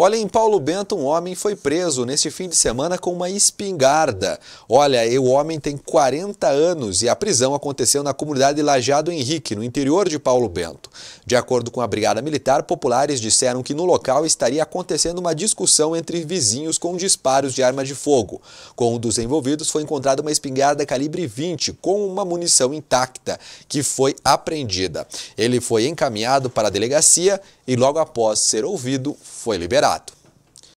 Olha, em Paulo Bento, um homem foi preso neste fim de semana com uma espingarda. Olha, o homem tem 40 anos e a prisão aconteceu na comunidade Lajado Henrique, no interior de Paulo Bento. De acordo com a Brigada Militar, populares disseram que no local estaria acontecendo uma discussão entre vizinhos com disparos de arma de fogo. Com um dos envolvidos foi encontrada uma espingarda calibre 20 com uma munição intacta, que foi apreendida. Ele foi encaminhado para a delegacia e logo após ser ouvido, foi liberado candidato.